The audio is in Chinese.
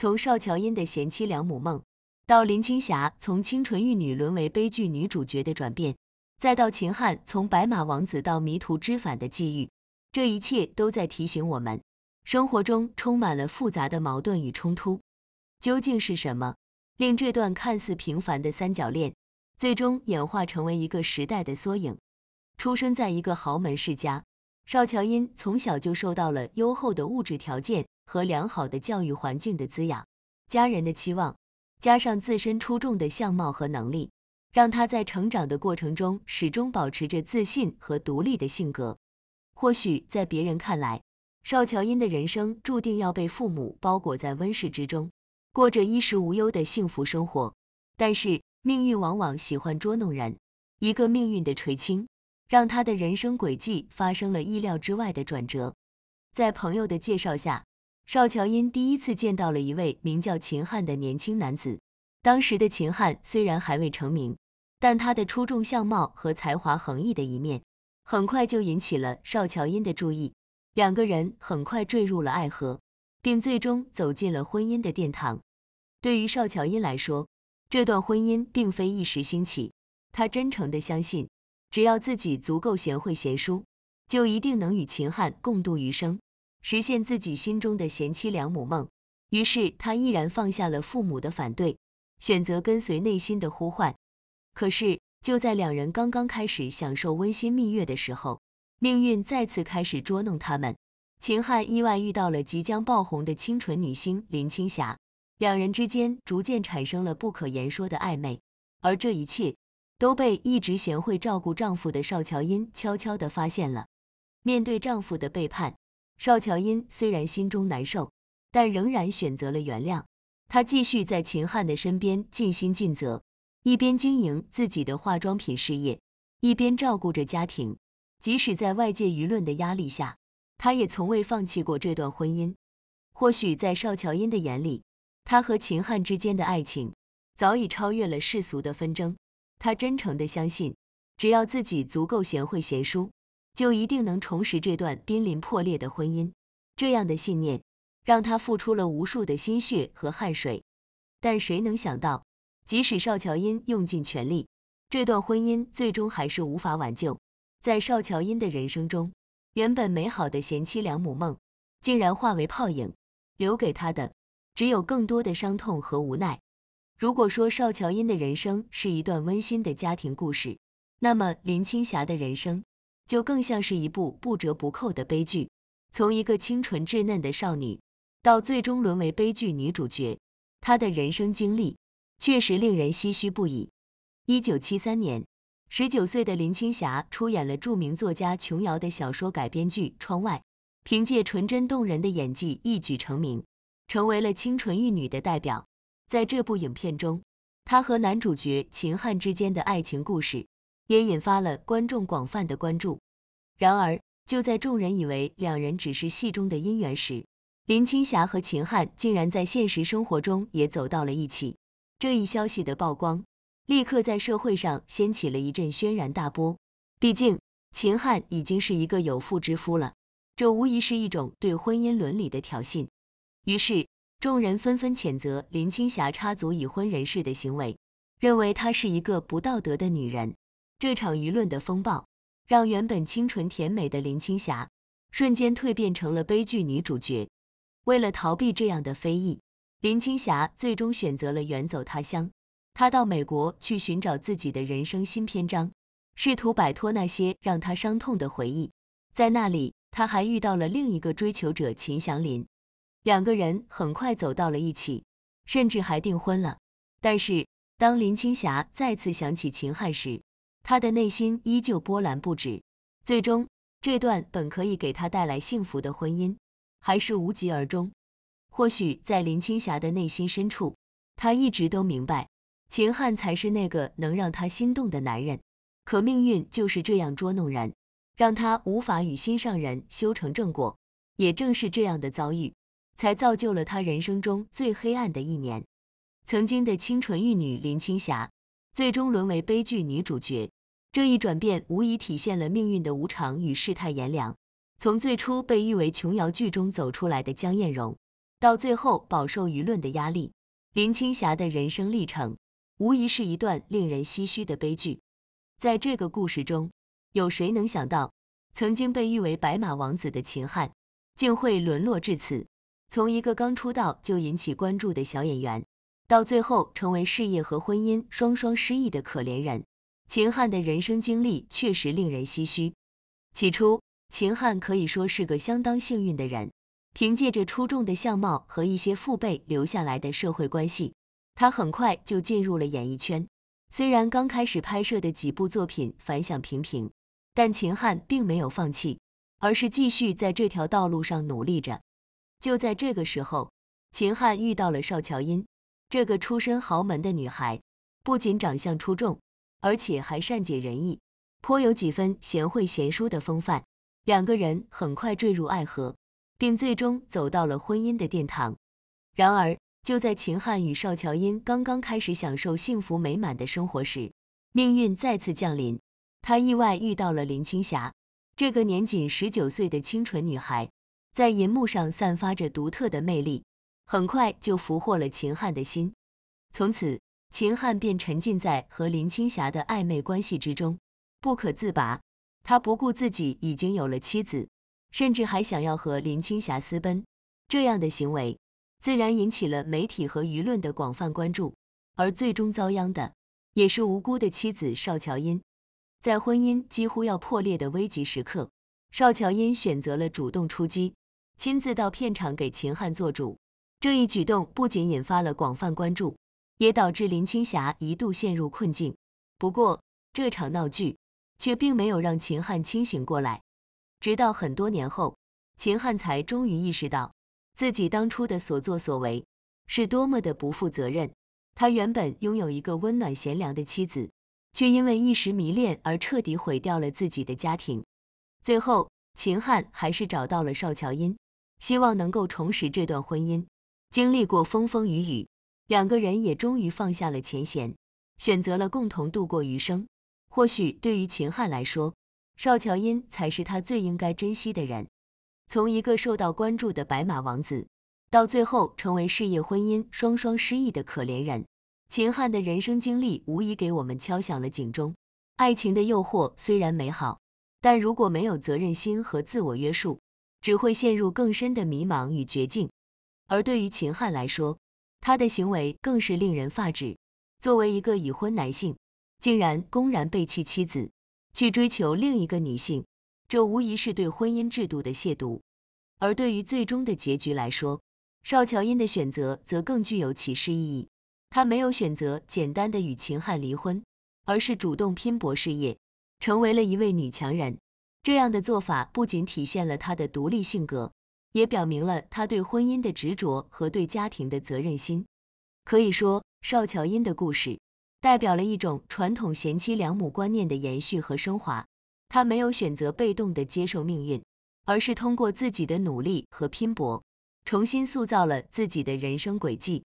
从邵乔茵的贤妻良母梦，到林青霞从清纯玉女沦为悲剧女主角的转变，再到秦汉从白马王子到迷途知返的际遇，这一切都在提醒我们，生活中充满了复杂的矛盾与冲突。究竟是什么，令这段看似平凡的三角恋，最终演化成为一个时代的缩影？出生在一个豪门世家，邵乔茵从小就受到了优厚的物质条件。和良好的教育环境的滋养，家人的期望，加上自身出众的相貌和能力，让他在成长的过程中始终保持着自信和独立的性格。或许在别人看来，邵乔茵的人生注定要被父母包裹在温室之中，过着衣食无忧的幸福生活。但是命运往往喜欢捉弄人，一个命运的垂青，让他的人生轨迹发生了意料之外的转折。在朋友的介绍下。邵乔茵第一次见到了一位名叫秦汉的年轻男子。当时的秦汉虽然还未成名，但他的出众相貌和才华横溢的一面，很快就引起了邵乔茵的注意。两个人很快坠入了爱河，并最终走进了婚姻的殿堂。对于邵乔茵来说，这段婚姻并非一时兴起。她真诚地相信，只要自己足够贤惠贤淑，就一定能与秦汉共度余生。实现自己心中的贤妻良母梦，于是她毅然放下了父母的反对，选择跟随内心的呼唤。可是就在两人刚刚开始享受温馨蜜月的时候，命运再次开始捉弄他们。秦汉意外遇到了即将爆红的清纯女星林青霞，两人之间逐渐产生了不可言说的暧昧，而这一切都被一直贤惠照顾丈夫的邵乔茵悄悄地发现了。面对丈夫的背叛，邵乔茵虽然心中难受，但仍然选择了原谅。她继续在秦汉的身边尽心尽责，一边经营自己的化妆品事业，一边照顾着家庭。即使在外界舆论的压力下，她也从未放弃过这段婚姻。或许在邵乔茵的眼里，她和秦汉之间的爱情早已超越了世俗的纷争。她真诚地相信，只要自己足够贤惠贤淑。就一定能重拾这段濒临破裂的婚姻，这样的信念让他付出了无数的心血和汗水。但谁能想到，即使邵乔茵用尽全力，这段婚姻最终还是无法挽救。在邵乔茵的人生中，原本美好的贤妻良母梦竟然化为泡影，留给他的只有更多的伤痛和无奈。如果说邵乔茵的人生是一段温馨的家庭故事，那么林青霞的人生。就更像是一部不折不扣的悲剧，从一个清纯稚嫩的少女，到最终沦为悲剧女主角，她的人生经历确实令人唏嘘不已。一九七三年，十九岁的林青霞出演了著名作家琼瑶的小说改编剧《窗外》，凭借纯真动人的演技一举成名，成为了清纯玉女的代表。在这部影片中，她和男主角秦汉之间的爱情故事。也引发了观众广泛的关注。然而，就在众人以为两人只是戏中的姻缘时，林青霞和秦汉竟然在现实生活中也走到了一起。这一消息的曝光，立刻在社会上掀起了一阵轩然大波。毕竟，秦汉已经是一个有妇之夫了，这无疑是一种对婚姻伦理的挑衅。于是，众人纷纷谴责林青霞插足已婚人士的行为，认为她是一个不道德的女人。这场舆论的风暴，让原本清纯甜美的林青霞瞬间蜕变成了悲剧女主角。为了逃避这样的非议，林青霞最终选择了远走他乡。她到美国去寻找自己的人生新篇章，试图摆脱那些让她伤痛的回忆。在那里，她还遇到了另一个追求者秦祥林，两个人很快走到了一起，甚至还订婚了。但是，当林青霞再次想起秦汉时，他的内心依旧波澜不止，最终这段本可以给他带来幸福的婚姻，还是无疾而终。或许在林青霞的内心深处，她一直都明白，秦汉才是那个能让她心动的男人。可命运就是这样捉弄人，让她无法与心上人修成正果。也正是这样的遭遇，才造就了她人生中最黑暗的一年。曾经的清纯玉女林青霞。最终沦为悲剧女主角，这一转变无疑体现了命运的无常与世态炎凉。从最初被誉为琼瑶剧中走出来的江艳蓉，到最后饱受舆论的压力，林青霞的人生历程无疑是一段令人唏嘘的悲剧。在这个故事中，有谁能想到，曾经被誉为白马王子的秦汉，竟会沦落至此？从一个刚出道就引起关注的小演员。到最后，成为事业和婚姻双双失意的可怜人。秦汉的人生经历确实令人唏嘘。起初，秦汉可以说是个相当幸运的人，凭借着出众的相貌和一些父辈留下来的社会关系，他很快就进入了演艺圈。虽然刚开始拍摄的几部作品反响平平，但秦汉并没有放弃，而是继续在这条道路上努力着。就在这个时候，秦汉遇到了邵乔茵。这个出身豪门的女孩，不仅长相出众，而且还善解人意，颇有几分贤惠贤淑的风范。两个人很快坠入爱河，并最终走到了婚姻的殿堂。然而，就在秦汉与邵乔茵刚刚开始享受幸福美满的生活时，命运再次降临。他意外遇到了林青霞，这个年仅十九岁的清纯女孩，在银幕上散发着独特的魅力。很快就俘获了秦汉的心，从此秦汉便沉浸在和林青霞的暧昧关系之中，不可自拔。他不顾自己已经有了妻子，甚至还想要和林青霞私奔。这样的行为，自然引起了媒体和舆论的广泛关注。而最终遭殃的，也是无辜的妻子邵乔茵。在婚姻几乎要破裂的危急时刻，邵乔茵选择了主动出击，亲自到片场给秦汉做主。这一举动不仅引发了广泛关注，也导致林青霞一度陷入困境。不过，这场闹剧却并没有让秦汉清醒过来。直到很多年后，秦汉才终于意识到自己当初的所作所为是多么的不负责任。他原本拥有一个温暖贤良的妻子，却因为一时迷恋而彻底毁掉了自己的家庭。最后，秦汉还是找到了邵乔茵，希望能够重拾这段婚姻。经历过风风雨雨，两个人也终于放下了前嫌，选择了共同度过余生。或许对于秦汉来说，邵乔茵才是他最应该珍惜的人。从一个受到关注的白马王子，到最后成为事业、婚姻双双失意的可怜人，秦汉的人生经历无疑给我们敲响了警钟：爱情的诱惑虽然美好，但如果没有责任心和自我约束，只会陷入更深的迷茫与绝境。而对于秦汉来说，他的行为更是令人发指。作为一个已婚男性，竟然公然背弃妻子，去追求另一个女性，这无疑是对婚姻制度的亵渎。而对于最终的结局来说，邵乔英的选择则更具有启示意义。她没有选择简单的与秦汉离婚，而是主动拼搏事业，成为了一位女强人。这样的做法不仅体现了她的独立性格。也表明了他对婚姻的执着和对家庭的责任心。可以说，邵乔英的故事代表了一种传统贤妻良母观念的延续和升华。她没有选择被动地接受命运，而是通过自己的努力和拼搏，重新塑造了自己的人生轨迹。